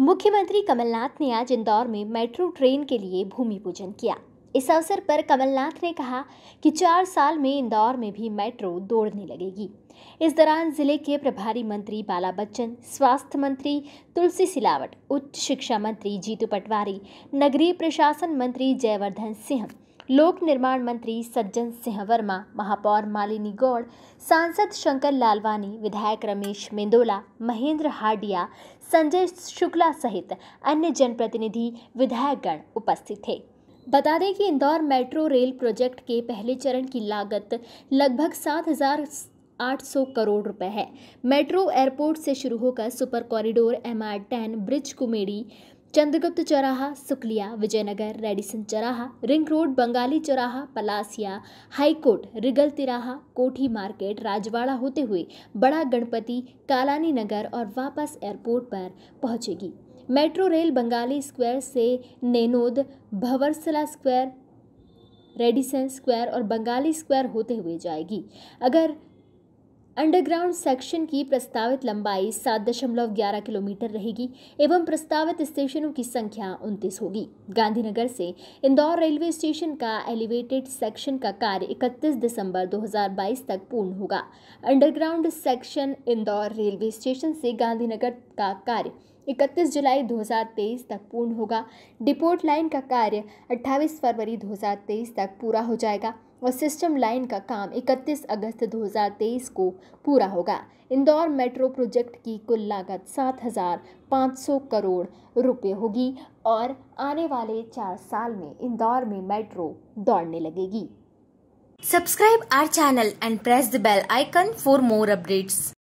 मुख्यमंत्री कमलनाथ ने आज इंदौर में मेट्रो ट्रेन के लिए भूमि पूजन किया इस अवसर पर कमलनाथ ने कहा कि चार साल में इंदौर में भी मेट्रो दौड़ने लगेगी इस दौरान जिले के प्रभारी मंत्री बाला बच्चन स्वास्थ्य मंत्री तुलसी सिलावट उच्च शिक्षा मंत्री जीतू पटवारी नगरीय प्रशासन मंत्री जयवर्धन सिंह लोक निर्माण मंत्री सज्जन सिंह वर्मा महापौर मालिनी गौड़ सांसद शंकर लालवानी विधायक रमेश मेंदोला महेंद्र हाडिया संजय शुक्ला सहित अन्य जनप्रतिनिधि विधायकगण उपस्थित थे बता दें कि इंदौर मेट्रो रेल प्रोजेक्ट के पहले चरण की लागत लगभग सात हजार आठ सौ करोड़ रुपए है मेट्रो एयरपोर्ट से शुरू होकर super corridor M R ten bridge Kumedi Chandragupta चौराहा सुकलिया विजयनगर रेडिसन चौराहा रिंग रोड बंगाली चौराहा पलासिया हाईकोर्ट रिगल तिराहा कोठी मार्केट राजवाड़ा होते हुए बड़ा गणपति कालानी नगर और वापस एयरपोर्ट पर पहुंचेगी मेट्रो रेल बंगाली स्क्वायर से Nainod Bhawarsala square Radisson square और बंगाली स्क्वायर होते हुए जाएगी अगर अंडरग्राउंड सेक्शन की प्रस्तावित लंबाई सात दशमलव ग्यारह किलोमीटर रहेगी एवं प्रस्तावित स्टेशनों की संख्या उनतीस होगी गांधीनगर से इंदौर रेलवे स्टेशन का एलिवेटेड सेक्शन का कार्य 31 दिसंबर 2022 तक पूर्ण होगा underground section Indore railway station से गांधीनगर का कार्य 31 जुलाई 2023 तक पूर्ण होगा डिपोर्ट लाइन का कार्य अट्ठाईस फरवरी दो तक पूरा हो जाएगा और सिस्टम लाइन का काम 31 अगस्त 2023 को पूरा होगा इंदौर मेट्रो प्रोजेक्ट की कुल लागत 7,500 करोड़ रुपए होगी और आने वाले चार साल में इंदौर में मेट्रो दौड़ने लगेगी subscribe our channel and press the bell icon for more updates